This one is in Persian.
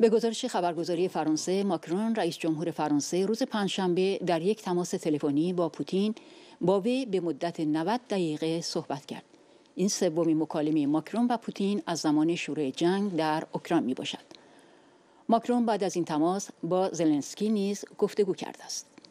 به گزارش خبرگزاری فرانسه ماکرون رئیس جمهور فرانسه روز پنجشنبه در یک تماس تلفنی با پوتین با وی به مدت 90 دقیقه صحبت کرد این سومین مکالمه ماکرون و پوتین از زمان شروع جنگ در اوکراین می باشد ماکرون بعد از این تماس با زلنسکی نیز گفتگو کرده است